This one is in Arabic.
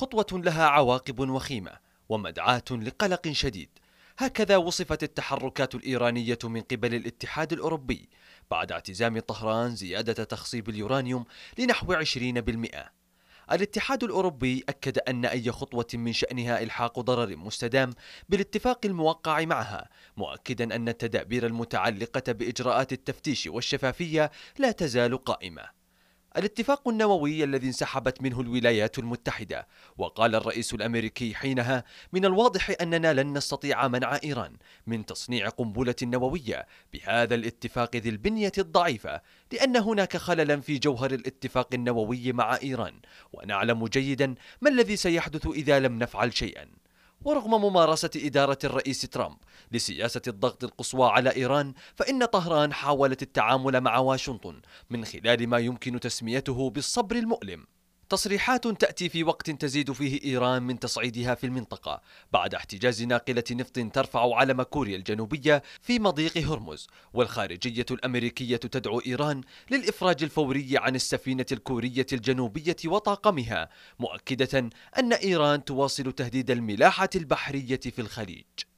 خطوة لها عواقب وخيمة ومدعاة لقلق شديد هكذا وصفت التحركات الإيرانية من قبل الاتحاد الأوروبي بعد اعتزام طهران زيادة تخصيب اليورانيوم لنحو 20% الاتحاد الأوروبي أكد أن أي خطوة من شأنها إلحاق ضرر مستدام بالاتفاق الموقع معها مؤكدا أن التدابير المتعلقة بإجراءات التفتيش والشفافية لا تزال قائمة الاتفاق النووي الذي انسحبت منه الولايات المتحدة وقال الرئيس الأمريكي حينها من الواضح أننا لن نستطيع منع إيران من تصنيع قنبلة نووية بهذا الاتفاق ذي البنية الضعيفة لأن هناك خللا في جوهر الاتفاق النووي مع إيران ونعلم جيدا ما الذي سيحدث إذا لم نفعل شيئا ورغم ممارسة إدارة الرئيس ترامب لسياسة الضغط القصوى على إيران فإن طهران حاولت التعامل مع واشنطن من خلال ما يمكن تسميته بالصبر المؤلم تصريحات تأتي في وقت تزيد فيه إيران من تصعيدها في المنطقة بعد احتجاز ناقلة نفط ترفع علم كوريا الجنوبية في مضيق هرمز والخارجية الأمريكية تدعو إيران للإفراج الفوري عن السفينة الكورية الجنوبية وطاقمها مؤكدة أن إيران تواصل تهديد الملاحة البحرية في الخليج